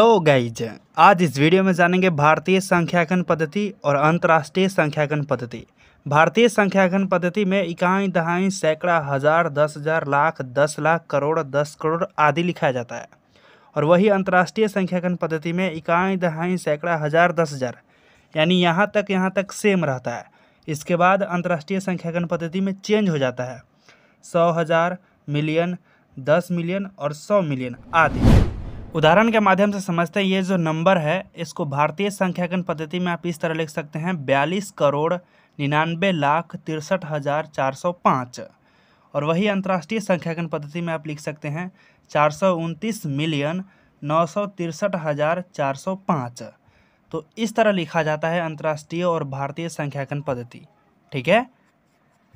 hello तो guys आज इस वीडियो में जानेंगे भारतीय संख्याकन पद्धति और अंतर्राष्ट्रीय संख्याकन पद्धति भारतीय संख्याकन पद्धति में इकाई दहाई सैकड़ा हजार दस हजार लाख दस लाख करोड़ दस करोड़ आदि लिखा जाता है और वही अंतर्राष्ट्रीय संख्याकन पद्धति में इकाई दहाई सैकड़ा हजार दस हजार यानी यहाँ तक यहाँ तक सेम रहता है इसके बाद अंतर्राष्ट्रीय संख्याकन पद्धति में चेंज हो जाता है सौ हज़ार मिलियन दस मिलियन और सौ मिलियन आदि उदाहरण के माध्यम से समझते हैं ये जो नंबर है इसको भारतीय संख्याकन पद्धति में आप इस तरह लिख सकते हैं बयालीस करोड़ निन्यानवे लाख तिरसठ हज़ार चार सौ पाँच और वही अंतर्राष्ट्रीय संख्याकन पद्धति में आप लिख सकते हैं चार सौ उनतीस मिलियन नौ सौ तिरसठ हज़ार चार सौ पाँच तो इस तरह लिखा जाता है अंतर्राष्ट्रीय और भारतीय संख्याकन पद्धति ठीक है